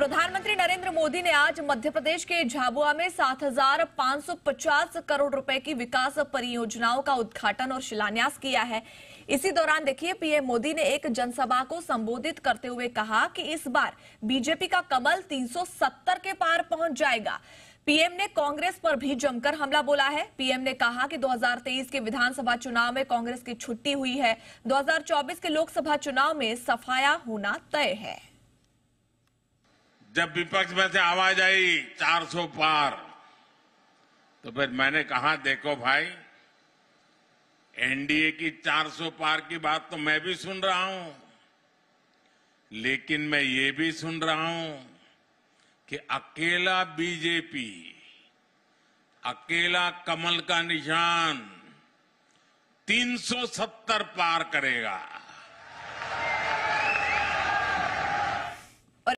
प्रधानमंत्री नरेंद्र मोदी ने आज मध्य प्रदेश के झाबुआ में 7,550 करोड़ रुपए की विकास परियोजनाओं का उद्घाटन और शिलान्यास किया है इसी दौरान देखिए पीएम मोदी ने एक जनसभा को संबोधित करते हुए कहा कि इस बार बीजेपी का कमल 370 के पार पहुंच जाएगा पीएम ने कांग्रेस पर भी जमकर हमला बोला है पीएम ने कहा कि 2023 के विधानसभा चुनाव में कांग्रेस की छुट्टी हुई है 2024 के लोकसभा चुनाव में सफाया होना तय है जब विपक्ष में से आवाज आई 400 पार तो फिर मैंने कहा देखो भाई एनडीए की 400 पार की बात तो मैं भी सुन रहा हूं लेकिन मैं ये भी सुन रहा हूं कि अकेला बीजेपी अकेला कमल का निशान 370 पार करेगा